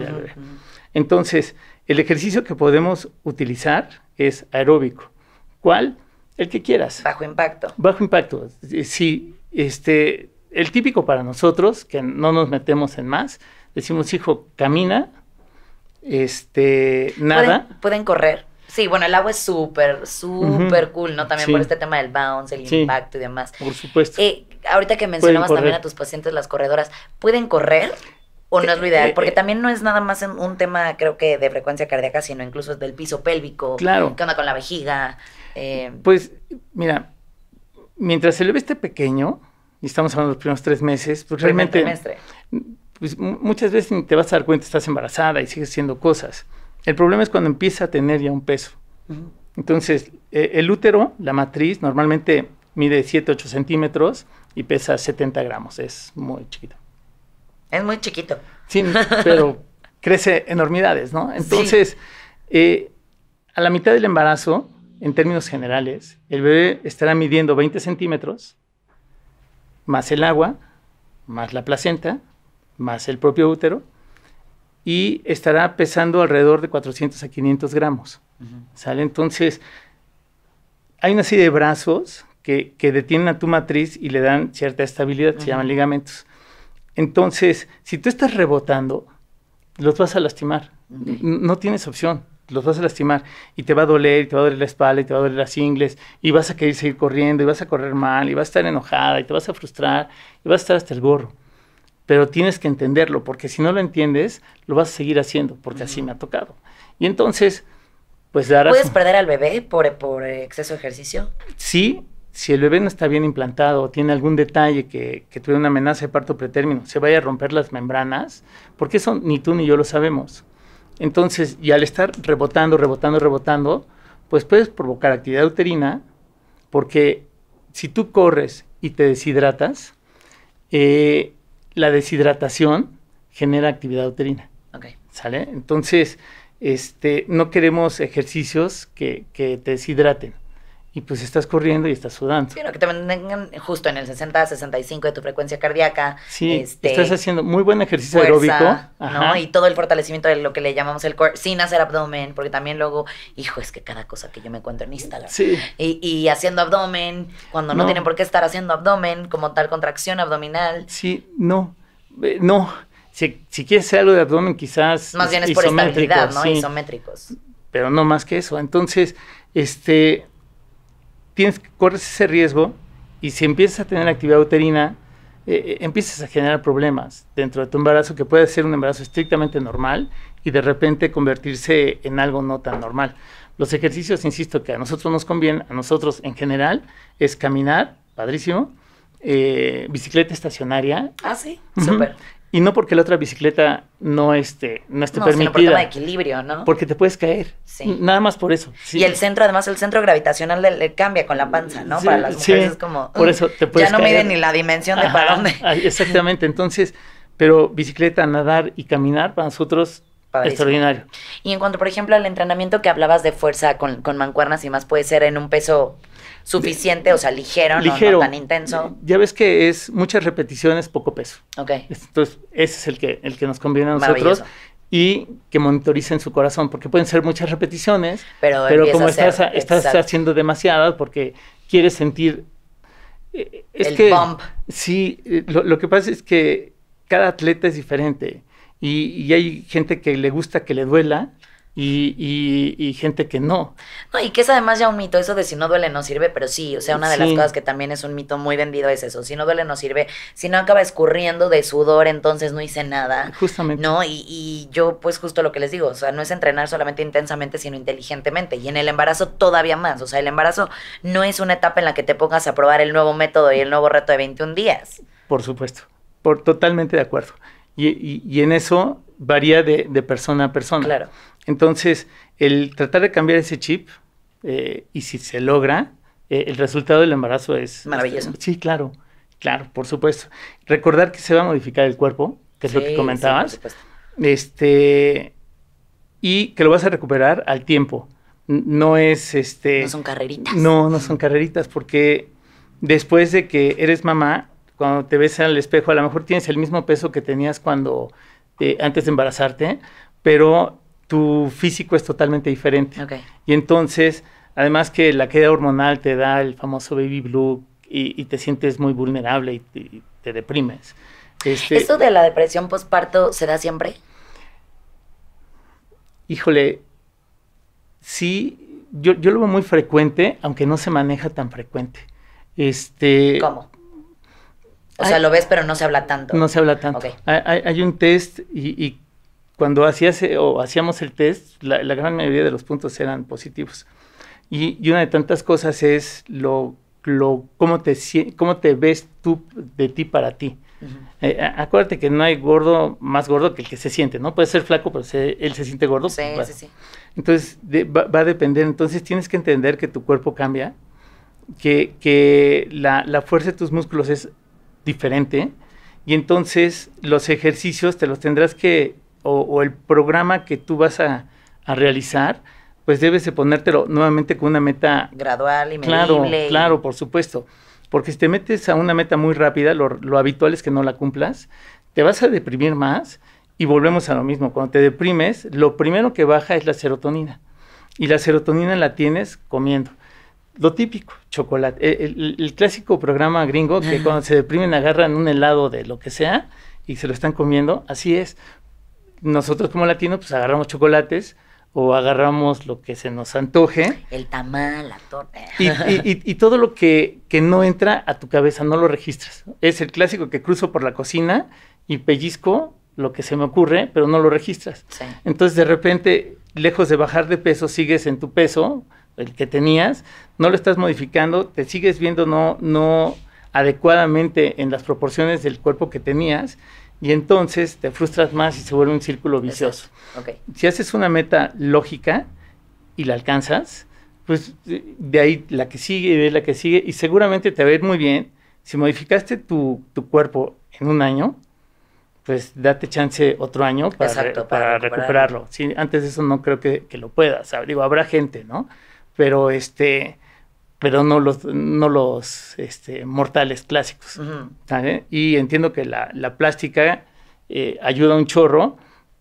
Entonces, el ejercicio que podemos utilizar es aeróbico. ¿Cuál? El que quieras. Bajo impacto. Bajo impacto. Eh, sí, este, el típico para nosotros, que no nos metemos en más, decimos, hijo, camina, este, nada. Pueden, correr. Sí, bueno, el agua es súper, súper cool, ¿no? También por este tema del bounce, el impacto y demás. Por supuesto. Eh, ahorita que mencionabas también a tus pacientes las corredoras, ¿pueden correr? ¿O no es lo ideal? Eh, Porque también no es nada más un tema, creo que, de frecuencia cardíaca, sino incluso es del piso pélvico. Claro. ¿Qué onda con la vejiga? Eh, pues, mira, mientras el bebé esté pequeño, y estamos hablando de los primeros tres meses, pues realmente. Pues, muchas veces ni te vas a dar cuenta, estás embarazada y sigues haciendo cosas. El problema es cuando empieza a tener ya un peso. Entonces, e-, el útero, la matriz, normalmente mide 7, 8 centímetros y pesa 70 gramos. Es muy chiquito. Es muy chiquito. Sí, pero crece enormidades, ¿no? Entonces, eh, a la mitad del embarazo, en términos generales, el bebé estará midiendo 20 centímetros, más el agua, más la placenta, más el propio útero, y estará pesando alrededor de 400 a 500 gramos. ¿Sale? Entonces, hay una serie de brazos que, que, detienen a tu matriz y le dan cierta estabilidad, se llaman ligamentos. Entonces, si tú estás rebotando, los vas a lastimar. No tienes opción los vas a lastimar y te va a doler, y te va a doler la espalda, y te va a doler las ingles, y vas a querer seguir corriendo, y vas a correr mal, y vas a estar enojada, y te vas a frustrar, y vas a estar hasta el gorro. Pero tienes que entenderlo, porque si no lo entiendes, lo vas a seguir haciendo, porque así me ha tocado. Y entonces, pues darás... ¿Puedes perder al bebé por, exceso de ejercicio? Sí, si el bebé no está bien implantado o tiene algún detalle que, que tuviera una amenaza de parto pretérmino, se vaya a romper las membranas, porque eso ni tú ni yo lo sabemos. Entonces, y al estar rebotando, rebotando, rebotando, pues puedes provocar actividad uterina, porque si tú corres y te deshidratas, eh, la deshidratación genera actividad uterina. Okay. ¿Sale? Entonces, este, no queremos ejercicios que te deshidraten y pues estás corriendo y estás sudando. bueno que te mantengan justo en el 60, 65 de tu frecuencia cardíaca. Sí, este, estás haciendo muy buen ejercicio aeróbico. ¿no? Y todo el fortalecimiento de lo que le llamamos el core, sin hacer abdomen, porque también luego, hijo, es que cada cosa que yo me encuentro en Instagram. Sí. Y, haciendo abdomen, cuando no, tienen por qué estar haciendo abdomen, como tal contracción abdominal. Sí, no, eh, no. Si, si, quieres hacer algo de abdomen, quizás. Más bien es por estabilidad, ¿no? Isométricos. Pero no más que eso. Entonces, este tienes, corres ese riesgo y si empiezas a tener actividad uterina, eh, eh, empiezas a generar problemas dentro de tu embarazo que puede ser un embarazo estrictamente normal y de repente convertirse en algo no tan normal. Los ejercicios, insisto, que a nosotros nos conviene, a nosotros en general, es caminar, padrísimo, eh, bicicleta estacionaria. Ah, sí, súper. Y no porque la otra bicicleta no esté, no esté no, permitida. de equilibrio, ¿no? Porque te puedes caer. Sí. Nada más por eso. Y el centro, además, el centro gravitacional le, cambia con la panza, ¿no? para las mujeres es como. Por eso te puedes Ya no mide ni la dimensión de para dónde. Exactamente. Entonces, pero bicicleta, nadar y caminar para nosotros Extraordinario. Y en cuanto, por ejemplo, al entrenamiento que hablabas de fuerza con, con, mancuernas y más, puede ser en un peso suficiente, o sea, ligero, no, tan intenso. Ya ves que es muchas repeticiones, poco peso. Ok. Entonces, ese es el que, el que nos conviene a nosotros. Y que monitoricen su corazón, porque pueden ser muchas repeticiones, pero, pero como estás, haciendo demasiadas, porque quieres sentir. Eh, el bump. Sí, eh, lo, lo, que pasa es que cada atleta es diferente. Y, y hay gente que le gusta que le duela, y, gente que no. y que es además ya un mito, eso de si no duele no sirve, pero sí, o sea, una de las cosas que también es un mito muy vendido es eso, si no duele no sirve, si no acaba escurriendo de sudor, entonces no hice nada. Justamente. No, y, yo pues justo lo que les digo, o sea, no es entrenar solamente intensamente, sino inteligentemente, y en el embarazo todavía más, o sea, el embarazo no es una etapa en la que te pongas a probar el nuevo método y el nuevo reto de 21 días. Por supuesto, por, totalmente de acuerdo. Y, y en eso varía de, persona a persona. Claro. Entonces, el tratar de cambiar ese chip, eh, y si se logra, eh, el resultado del embarazo es... Este, Maravilloso. Sí, claro, claro, por supuesto. Recordar que se va a modificar el cuerpo, que es lo que comentabas. por este, y que lo vas a recuperar al tiempo. No es este... No son carreritas. No, no son carreritas, porque después de que eres mamá, cuando te ves al espejo, a lo mejor tienes el mismo peso que tenías cuando eh, antes de embarazarte, pero tu físico es totalmente diferente. Okay. Y entonces, además que la queda hormonal te da el famoso baby blue y, te sientes muy vulnerable y, te deprimes. Este ¿Esto de la depresión postparto se da siempre? Híjole, sí, yo, lo veo muy frecuente, aunque no se maneja tan frecuente. Este, ¿Cómo? O sea, lo ves, pero no se habla tanto. No se habla tanto. Hay, un test y, cuando hacías, eh, o hacíamos el test, la, gran mayoría de los puntos eran positivos. Y, una de tantas cosas es lo, lo, cómo, te, cómo te ves tú de ti para ti. Eh, acuérdate que no hay gordo más gordo que el que se siente, ¿no? Puede ser flaco, pero él se siente gordo. Sí, pues, sí, sí. Entonces va, va, a depender. Entonces tienes que entender que tu cuerpo cambia, que, que la, la fuerza de tus músculos es diferente. Y entonces los ejercicios te los tendrás que, o, el programa que tú vas a, realizar, pues debes de ponértelo nuevamente con una meta... Gradual y Claro, claro, por supuesto. Porque si te metes a una meta muy rápida, lo, lo habitual es que no la cumplas, te vas a deprimir más y volvemos a lo mismo. Cuando te deprimes, lo primero que baja es la serotonina. Y la serotonina la tienes comiendo lo típico, chocolate. El, clásico programa gringo que cuando se deprimen agarran un helado de lo que sea y se lo están comiendo, así es. Nosotros como latinos pues agarramos chocolates o agarramos lo que se nos antoje. El tamal, la torta. Y, todo lo que, no entra a tu cabeza, no lo registras. Es el clásico que cruzo por la cocina y pellizco lo que se me ocurre, pero no lo registras. Entonces de repente, lejos de bajar de peso, sigues en tu peso, el que tenías, no lo estás modificando, te sigues viendo no, no adecuadamente en las proporciones del cuerpo que tenías y entonces te frustras más y se vuelve un círculo vicioso. Si haces una meta lógica y la alcanzas, pues de ahí la que sigue y de la que sigue y seguramente te va a ir muy bien. Si modificaste tu, tu cuerpo en un año, pues date chance otro año para, para, recuperarlo. Si antes de eso no creo que, que lo puedas. digo, habrá gente, ¿no? pero este pero no los, no los este, mortales clásicos. Y entiendo que la, la plástica eh, ayuda un chorro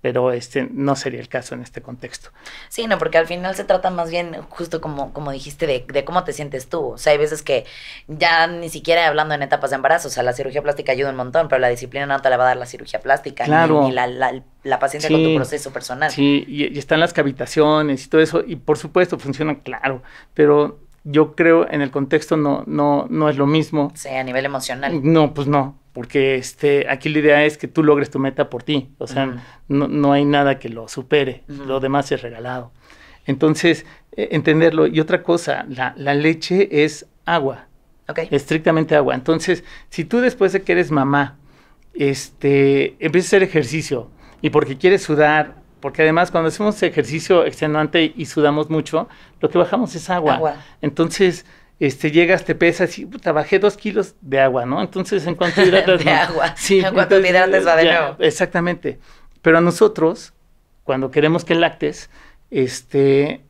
pero este no sería el caso en este contexto. Sí, no, porque al final se trata más bien, justo como, como dijiste, de, cómo te sientes tú. O sea, hay veces que ya ni siquiera hablando en etapas de embarazo, o sea, la cirugía plástica ayuda un montón, pero la disciplina no te la va a dar la cirugía plástica, claro. ni, la, la, la, paciencia con tu proceso personal. Sí, y, están las cavitaciones y todo eso, y por supuesto funciona, claro, pero yo creo en el contexto no, no, no es lo mismo. Sí, a nivel emocional. No, pues no, porque este, aquí la idea es que tú logres tu meta por ti, o sea, no, no, hay nada que lo supere, lo demás es regalado. Entonces, e, entenderlo. Y otra cosa, la, la leche es agua, okay. estrictamente agua. Entonces, si tú después de que eres mamá, este, empiezas a hacer ejercicio y porque quieres sudar porque además cuando hacemos ejercicio extenuante y sudamos mucho, lo que bajamos es agua. Entonces, este, llegas, te pesas y puta, bajé dos kilos de agua, ¿no? Entonces, en cuanto hidratas... de agua, sí, en cuanto hidratas va de nuevo. Exactamente. Pero a nosotros, cuando queremos que lactes, este,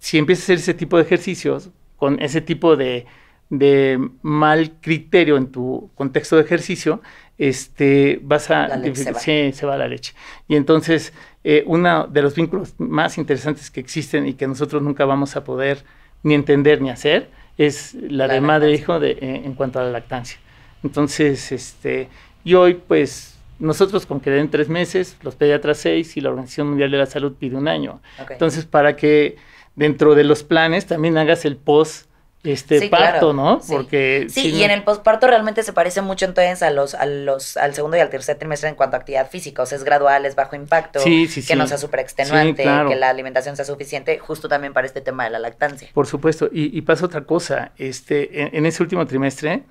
si empiezas a hacer ese tipo de ejercicios, con ese tipo de, de mal criterio en tu contexto de ejercicio, este, vas a... se, va. Sí, se va la leche. Y entonces, eh, uno de los vínculos más interesantes que existen y que nosotros nunca vamos a poder ni entender ni hacer es la, de madre-hijo e eh, en cuanto a la lactancia. Entonces, este, y hoy, pues, nosotros con que den tres meses, los pediatras seis y la Organización Mundial de la Salud pide un año. Entonces, para que dentro de los planes también hagas el post este parto, ¿no? Sí. Porque sí, y en el posparto realmente se parece mucho entonces a los, a los, al segundo y al tercer trimestre en cuanto a actividad física, o sea, es gradual, es bajo impacto, que no sea súper extenuante, que la alimentación sea suficiente, justo también para este tema de la lactancia. Por supuesto, y, pasa otra cosa, este, en, ese último trimestre,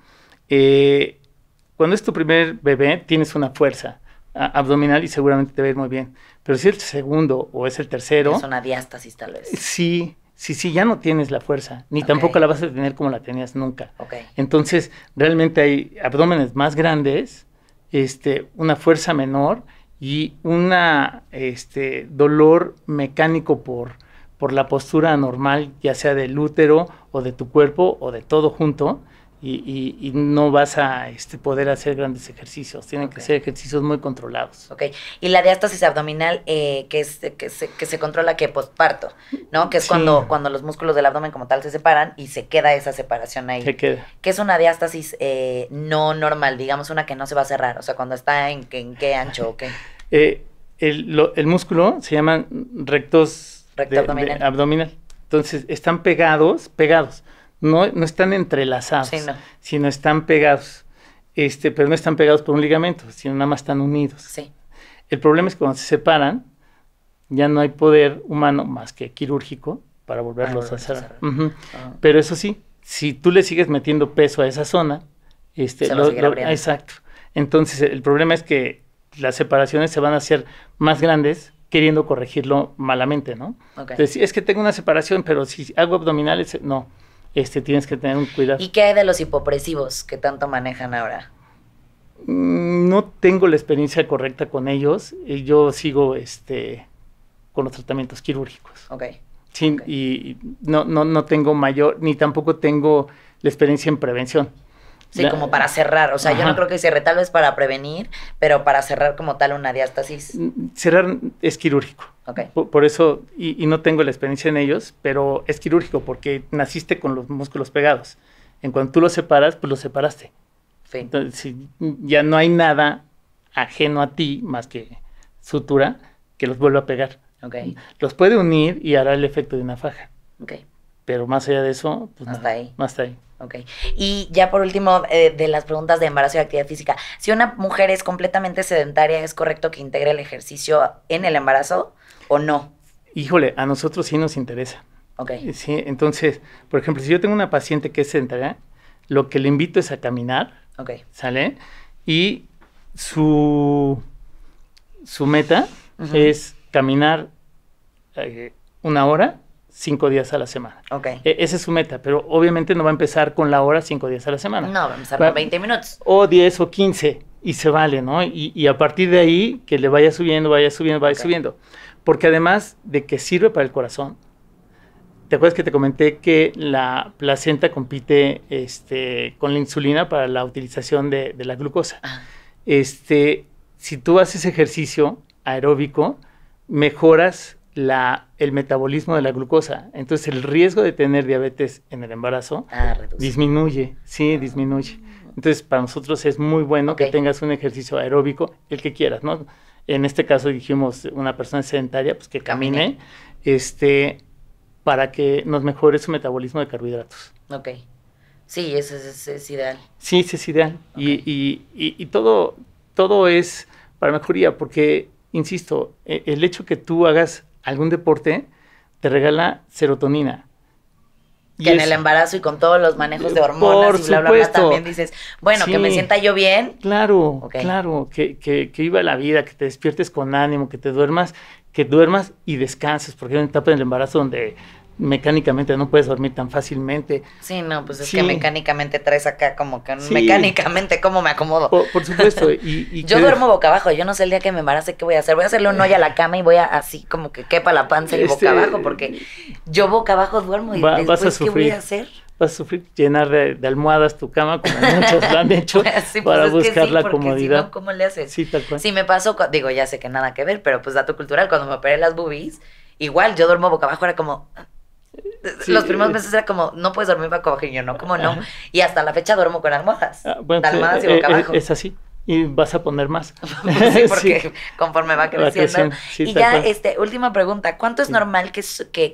eh, cuando es tu primer bebé, tienes una fuerza abdominal y seguramente te va muy bien, pero si es el segundo o es el tercero... Es una diástasis tal vez. Sí, si sí, sí, ya no tienes la fuerza, ni tampoco la vas a tener como la tenías nunca. Entonces, realmente hay abdómenes más grandes, este, una fuerza menor y un este, dolor mecánico por, por la postura normal, ya sea del útero o de tu cuerpo o de todo junto y, no vas a este, poder hacer grandes ejercicios. Tienen que ser ejercicios muy controlados. Ok. Y la diástasis abdominal, eh, que, se, controla que postparto, ¿no? Que es cuando, los músculos del abdomen como tal se separan y se queda esa separación ahí. Se queda. Que es una diástasis eh, no normal, digamos, una que no se va a cerrar. O sea, cuando está en, qué ancho o qué. Eh, el, músculo se llaman rectos Recto abdominal. Entonces, están pegados, pegados no, no están entrelazados, sino están pegados. Este, pero no están pegados por un ligamento, sino nada más están unidos. Sí. El problema es que cuando se separan, ya no hay poder humano más que quirúrgico para volverlos a cerrar. Ah. Pero eso sí, si tú le sigues metiendo peso a esa zona, este, exacto. Entonces el problema es que las separaciones se van a hacer más grandes queriendo corregirlo malamente, ¿no? Okay. es que tengo una separación, pero si hago abdominales, no. Este, tienes que tener un cuidado. ¿Y qué hay de los hipopresivos que tanto manejan ahora? Mm, no tengo la experiencia correcta con ellos. Yo sigo este, con los tratamientos quirúrgicos. Ok. Sí, y no, no, no tengo mayor, ni tampoco tengo la experiencia en prevención. Sí, como para cerrar. O sea, yo no creo que cierre, tal vez para prevenir, pero para cerrar como tal una diástasis. Mm, cerrar es quirúrgico. Por, eso, y, no tengo la experiencia en ellos, pero es quirúrgico porque naciste con los músculos pegados. En cuanto tú los separas, pues los separaste. Sí. Entonces, ya no hay nada ajeno a ti más que sutura que los vuelva a pegar. Ok. Los puede unir y hará el efecto de una faja. Ok. Pero más allá de eso, pues ahí. ahí. Ok. Y ya por último, eh, de las preguntas de embarazo y actividad física. Si una mujer es completamente sedentaria, ¿es correcto que integre el ejercicio en el embarazo o no? Híjole, a nosotros sí nos interesa. Ok. Eh, sí, entonces, por ejemplo, si yo tengo una paciente que es sedentaria, lo que le invito es a caminar. Ok. ¿Sale? Y su, su meta es caminar eh, una hora cinco días a la semana. Ok. Ese esa es su meta, pero obviamente no va a empezar con la hora cinco días a la semana. No, va a empezar con 20 minutos. O 10 o 15 y se vale, ¿no? Y, a partir de ahí que le vaya subiendo, vaya subiendo, vaya subiendo. Porque además de que sirve para el corazón, ¿te acuerdas que te comenté que la placenta compite este, con la insulina para la utilización de, de la glucosa? Ah. Este, si tú haces ejercicio aeróbico, mejoras el metabolismo de la glucosa. Entonces el riesgo de tener diabetes en el embarazo ah, disminuye, sí, ah. disminuye. Entonces para nosotros es muy bueno que tengas un ejercicio aeróbico, el que quieras, ¿no? En este caso dijimos una persona sedentaria, pues que camine, este, para que nos mejore su metabolismo de carbohidratos. Ok. Sí, eso es, ideal. Sí, eso es ideal. Y, y todo, todo es para mejoría, porque, insisto, e, el hecho que tú hagas algún deporte, te regala serotonina. Que y en el embarazo y con todos los manejos de eh, hormonas y bla, bla, bla, también dices, bueno, que me sienta yo bien. Claro, claro, que, que, viva la vida, que te despiertes con ánimo, que te duermas, que duermas y descanses, porque hay una etapa en el embarazo donde mecánicamente no puedes dormir tan fácilmente. Sí, no, pues es que mecánicamente traes acá como que mecánicamente cómo me acomodo. Por, supuesto. Y, yo duermo boca abajo, yo no sé el día que me embarace qué voy a hacer. Voy a hacerle un hoyo a la cama y voy a así como que quepa la panza y boca este, abajo, porque yo boca abajo duermo y después vas ¿qué voy a hacer? Vas a sufrir llenar de, almohadas tu cama, como muchos lo han hecho, pues para buscar la comodidad. Si ¿Cómo le haces? Sí, tal cual. Si me pasó, digo, ya sé que nada que ver, pero pues dato cultural, cuando me operé las boobies, igual yo duermo boca abajo, era como, los primeros meses era como, no puedes dormir boca abajo. Y yo, no, ¿cómo no? Y hasta la fecha duermo con almohadas. Ah, bueno, pues, almohadas eh, eh, eh, Es, así. Y vas a poner más. porque conforme va creciendo. y ya, este, última pregunta. ¿Cuánto es normal que,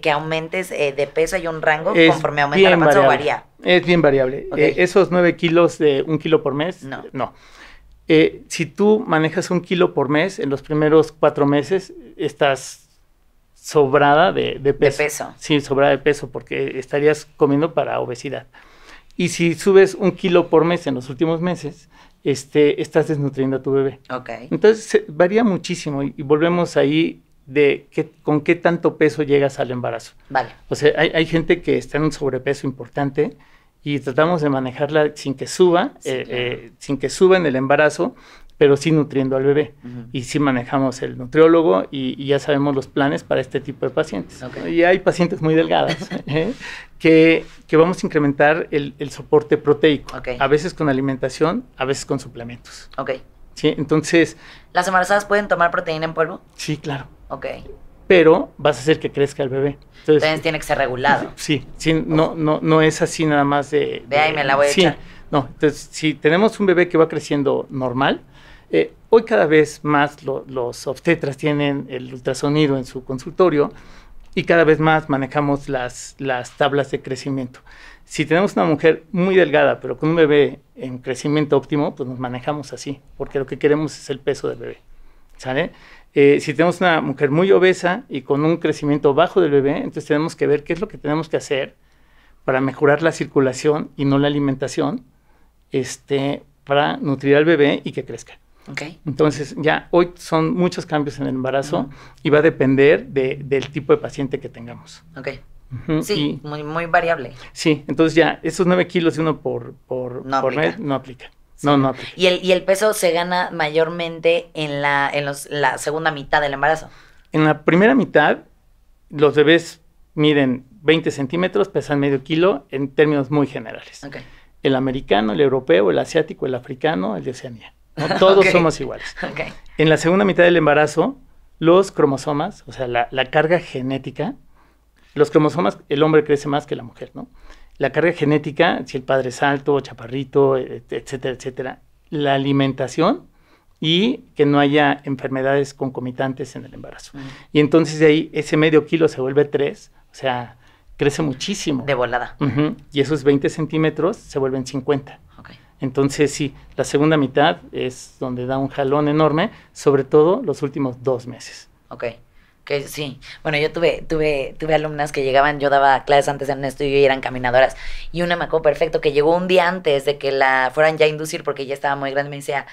que, aumentes de peso? y un rango conforme aumenta la masa o varía? Es bien variable. esos nueve kilos de un kilo por mes, no. no. si tú manejas un kilo por mes, en los primeros cuatro meses estás sobrada de, peso. Sí, sobrada de peso, porque estarías comiendo para obesidad. Y si subes un kilo por mes en los últimos meses, este, estás desnutriendo a tu bebé. Ok. Entonces varía muchísimo y, volvemos ahí de con qué tanto peso llegas al embarazo. Vale. O sea, hay, gente que está en un sobrepeso importante y tratamos de manejarla sin que suba, eh, eh, sin que suba en el embarazo pero sí nutriendo al bebé. Y sí manejamos el nutriólogo y, ya sabemos los planes para este tipo de pacientes. Y hay pacientes muy delgadas ¿eh? que, vamos a incrementar el, soporte proteico, a veces con alimentación, a veces con suplementos. Ok. Sí, entonces... ¿Las embarazadas pueden tomar proteína en polvo? Sí, claro. Ok. Pero vas a hacer que crezca el bebé. Entonces, tiene que ser regulado. Sí, sí no, no, no es así nada más de... vea y me la voy a sí, No, entonces si tenemos un bebé que va creciendo normal, eh, hoy cada vez más los obstetras tienen el ultrasonido en su consultorio y cada vez más manejamos las, las tablas de crecimiento. Si tenemos una mujer muy delgada, pero con un bebé en crecimiento óptimo, pues nos manejamos así, porque lo que queremos es el peso del bebé. ¿Sale? Eh, si tenemos una mujer muy obesa y con un crecimiento bajo del bebé, entonces tenemos que ver qué es lo que tenemos que hacer para mejorar la circulación y no la alimentación, este, para nutrir al bebé y que crezca. Entonces, ya hoy son muchos cambios en el embarazo y va a depender del tipo de paciente que tengamos. Sí, muy, variable. Sí, entonces ya esos 9 kilos de uno por, por, no por mes no aplica. ¿Y el, y el peso se gana mayormente en, la, segunda mitad del embarazo. En la primera mitad, los bebés miden 20 centímetros, pesan medio kilo en términos muy generales. El americano, el europeo, el asiático, el africano, el de Oceanía todos somos iguales. En la segunda mitad del embarazo, los cromosomas, o sea, la, carga genética, los cromosomas, el hombre crece más que la mujer, ¿no? La carga genética, si el padre es alto, chaparrito, etcétera, etcétera. La alimentación y que no haya enfermedades concomitantes en el embarazo. Mm. Y entonces de ahí ese medio kilo se vuelve tres, o sea, crece muchísimo. De volada. Y esos 20 centímetros se vuelven 50. Entonces sí, la segunda mitad es donde da un jalón enorme, sobre todo los últimos dos meses. Ok, que sí. Bueno, yo tuve, tuve, tuve alumnas que llegaban, yo daba clases antes en un estudio y eran caminadoras. Y una me acuerdo perfecto que llegó un día antes de que la fueran ya a inducir porque ya estaba muy grande, me decía,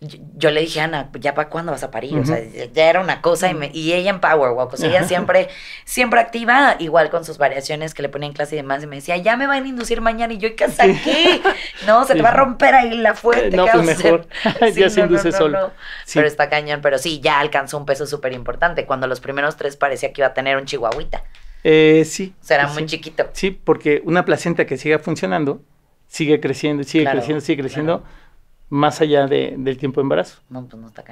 yo, le dije, Ana, ¿ya para cuándo vas a parir? O sea, ya era una cosa y, ella en Power Walk, o sea, ella siempre, siempre activa, igual con sus variaciones que le ponía en clase y demás, y me decía, ya me van a inducir mañana y yo, ¿qué hasta aquí? No, se te va a romper ahí la fuente. No, pues mejor, ya se induce solo. Pero está cañón, pero sí, ya alcanzó un peso súper importante, cuando los primeros tres parecía que iba a tener un chihuahuita. Eh, sí. Será muy chiquito. Sí, porque una placenta que siga funcionando sigue creciendo, sigue creciendo, sigue creciendo más allá de, del tiempo de embarazo. No, pues no está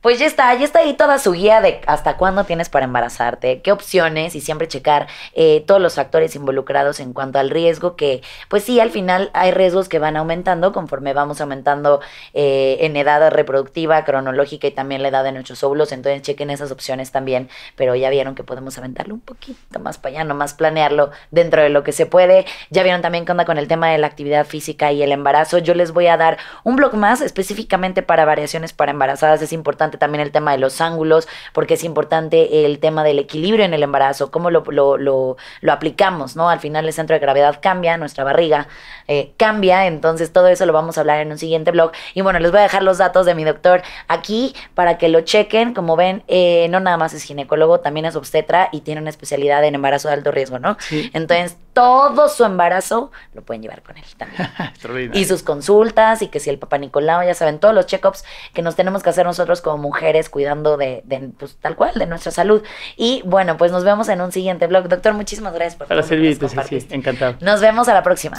Pues ya está, ya está ahí toda su guía de hasta cuándo tienes para embarazarte, qué opciones y siempre checar eh, todos los factores involucrados en cuanto al riesgo que, pues sí, al final hay riesgos que van aumentando conforme vamos aumentando eh, en edad reproductiva, cronológica y también la edad de nuestros óvulos, entonces chequen esas opciones también, pero ya vieron que podemos aventarlo un poquito más para allá, más planearlo dentro de lo que se puede. Ya vieron también que anda con el tema de la actividad física y el embarazo. Yo les voy a dar un blog más específicamente para variaciones para embarazadas es importante también el tema de los ángulos, porque es importante el tema del equilibrio en el embarazo, cómo lo, lo, lo, aplicamos, ¿no? Al final el centro de gravedad cambia, nuestra barriga eh, cambia, entonces todo eso lo vamos a hablar en un siguiente blog. Y bueno, les voy a dejar los datos de mi doctor aquí para que lo chequen. Como ven, eh, no nada más es ginecólogo, también es obstetra y tiene una especialidad en embarazo de alto riesgo, ¿no? Entonces, todo su embarazo lo pueden llevar con él también. y sus consultas y que si el papá Nicolau, ya saben, todos los check-ups que nos tenemos que hacer nosotros como mujeres cuidando de, pues, tal cual, de nuestra salud. Y bueno, pues nos vemos en un siguiente blog. Doctor, muchísimas gracias por Para servirte, sí, sí, encantado. Nos vemos a la próxima.